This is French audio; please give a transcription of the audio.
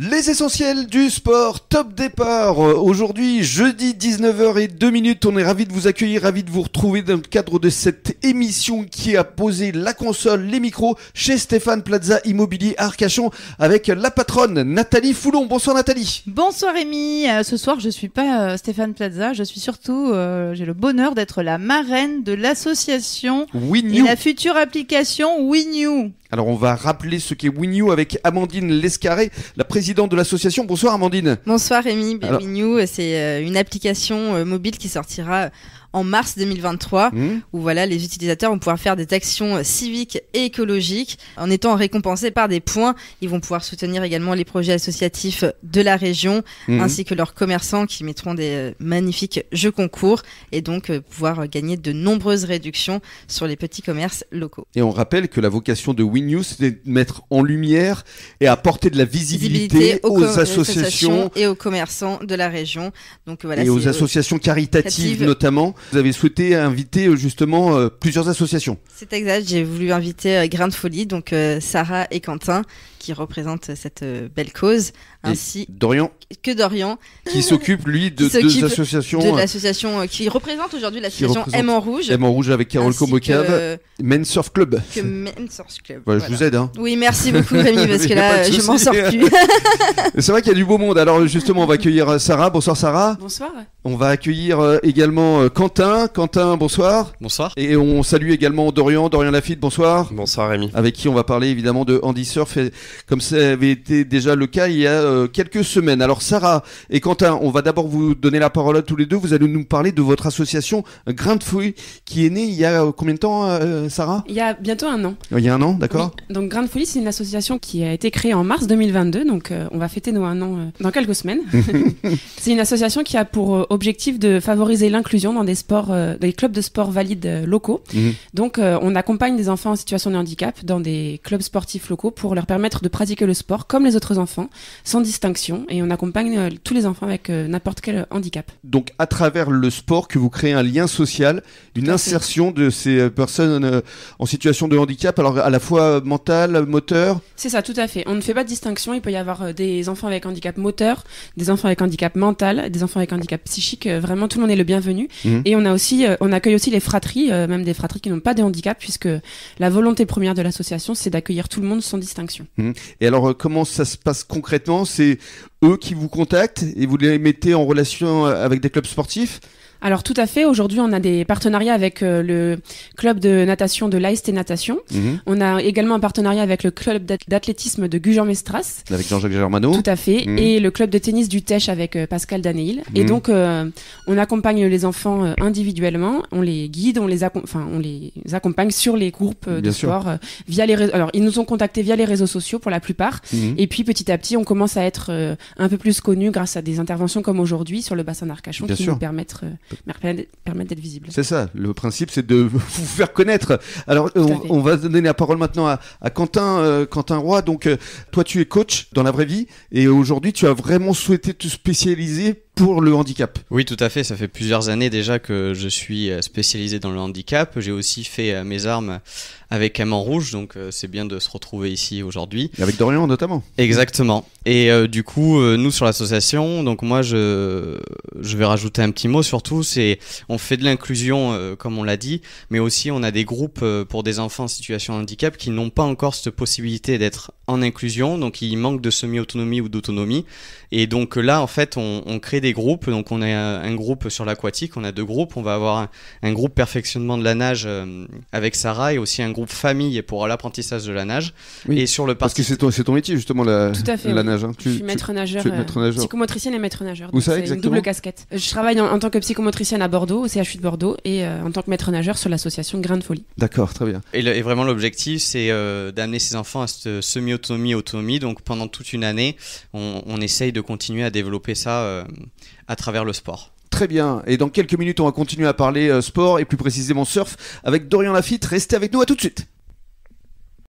Les essentiels du sport, top départ. Euh, aujourd'hui, jeudi 19h02 minutes, on est ravi de vous accueillir, ravi de vous retrouver dans le cadre de cette émission qui a posé la console, les micros chez Stéphane Plaza Immobilier Arcachon avec la patronne Nathalie Foulon. Bonsoir Nathalie. Bonsoir Rémi. Euh, ce soir, je suis pas euh, Stéphane Plaza, je suis surtout j'ai le bonheur d'être la marraine de l'association et la future application WinU. Alors on va rappeler ce qu'est WinU avec Amandine Lescarré, la présidente de l'association. Bonsoir Amandine. Bonsoir Rémi. WinU, c'est euh, une application euh, mobile qui sortira en mars 2023, mmh. où voilà, les utilisateurs vont pouvoir faire des actions civiques et écologiques en étant récompensés par des points. Ils vont pouvoir soutenir également les projets associatifs de la région, mmh. ainsi que leurs commerçants qui mettront des euh, magnifiques jeux concours et donc euh, pouvoir euh, gagner de nombreuses réductions sur les petits commerces locaux. Et on rappelle que la vocation de WinNews, c'est de mettre en lumière et apporter de la visibilité, aux, associations et aux commerçants de la région. Donc, voilà, et aux associations caritatives notamment. Vous avez souhaité inviter euh, justement euh, plusieurs associations. C'est exact, j'ai voulu inviter euh, Grain de Folie, donc Sarah et Quentin, qui représentent cette belle cause, ainsi que Dorian. Qui s'occupe, lui, de deux associations. De l'association qui représente aujourd'hui l'association M en Rouge. M en Rouge avec Carole que Surf Club. Que Surf Club. Bah, je vous aide. Hein. Oui, merci beaucoup Rémi, parce que là, je m'en sors plus. c'est vrai qu'il y a du beau monde. Alors justement, on va accueillir euh, Sarah. Bonsoir Sarah. Bonsoir. On va accueillir euh, également euh, Quentin. Quentin, bonsoir. Bonsoir. Et on salue également Dorian. Dorian Lafitte, bonsoir. Bonsoir Rémi. Avec qui on va parler évidemment de Andy Surf, comme ça avait été déjà le cas il y a quelques semaines. Alors Sarah et Quentin, on va d'abord vous donner la parole à tous les deux. Vous allez nous parler de votre association Grain de Fouille qui est née il y a combien de temps Sarah Il y a bientôt un an. Il y a un an, d'accord. Donc Grain de Folie, c'est une association qui a été créée en mars 2022, donc euh, on va fêter nos un an euh, dans quelques semaines. c'est une association qui a pour euh, objectif de favoriser l'inclusion dans des sports, des clubs de sport valides locaux. Mhm. Donc on accompagne des enfants en situation de handicap dans des clubs sportifs locaux pour leur permettre de pratiquer le sport comme les autres enfants, sans distinction, et on accompagne tous les enfants avec n'importe quel handicap. Donc à travers le sport que vous créez un lien social, une insertion de ces personnes en situation de handicap, alors à la fois mental, moteur C'est ça, tout à fait. On ne fait pas de distinction. Il peut y avoir euh, des enfants avec handicap moteur, des enfants avec handicap mental, des enfants avec handicap psychique. Euh, vraiment, tout le monde est le bienvenu. Mhm. Et on a aussi, euh, on accueille aussi les fratries, même des fratries qui n'ont pas de handicap, puisque la volonté première de l'association, c'est d'accueillir tout le monde sans distinction. Mhm. Et alors, comment ça se passe concrètement C'est eux qui vous contactent et vous les mettez en relation avec des clubs sportifs alors tout à fait. Aujourd'hui, on a des partenariats avec euh, le club de natation de l'AST Natation. Mhm. On a également un partenariat avec le club d'athlétisme de Gujan-Mestras. Avec Jean-Jacques Germano. Tout à fait. Mhm. Et le club de tennis du Tech avec euh, Pascal Danéil. Et mhm. donc, euh, on accompagne les enfants individuellement. On les guide, on les, on les accompagne sur les groupes de sport via les. Alors, ils nous ont contactés via les réseaux sociaux pour la plupart. Et puis, petit à petit, on commence à être un peu plus connus grâce à des interventions comme aujourd'hui sur le bassin d'Arcachon qui nous permettent d'être visible. C'est ça, le principe c'est de vous faire connaître. Alors on, va donner la parole maintenant à, Quentin, euh, Quentin Roy. Donc euh, toi tu es coach dans la vraie vie et aujourd'hui tu as vraiment souhaité te spécialiser pour le handicap. Oui, tout à fait. Ça fait plusieurs années déjà que je suis euh, spécialisé dans le handicap. J'ai aussi fait euh, mes armes avec Amant Rouge, donc euh, c'est bien de se retrouver ici aujourd'hui. Avec Dorian notamment. Exactement. Et du coup, nous sur l'association, donc moi je, je vais rajouter un petit mot surtout, c'est on fait de l'inclusion comme on l'a dit, mais aussi on a des groupes pour des enfants en situation de handicap qui n'ont pas encore cette possibilité d'être en inclusion, donc il manque de semi-autonomie ou d'autonomie. Et donc là, en fait, on, crée des groupes. Donc on a un groupe sur l'aquatique, on a deux groupes. On va avoir un, groupe perfectionnement de la nage euh, avec Sarah et aussi un groupe famille pour l'apprentissage de la nage. et sur le parce que c'est ton, ton, métier justement la, la nage. Hein. Tu, es euh, maître nageur, psychomotricienne et maître nageur. Où une double casquette. Je travaille en, tant que psychomotricienne à Bordeaux, au CHU de Bordeaux, et euh, en tant que maître nageur sur l'association Grain de Folie. D'accord, très bien. Et, et vraiment l'objectif, c'est d'amener ces enfants à cette semi Autonomie, autonomie, Donc pendant toute une année, on, essaye de continuer à développer ça euh, à travers le sport. Très bien. Et dans quelques minutes, on va continuer à parler euh, sport et plus précisément surf avec Dorian Lafitte. Restez avec nous. À tout de suite.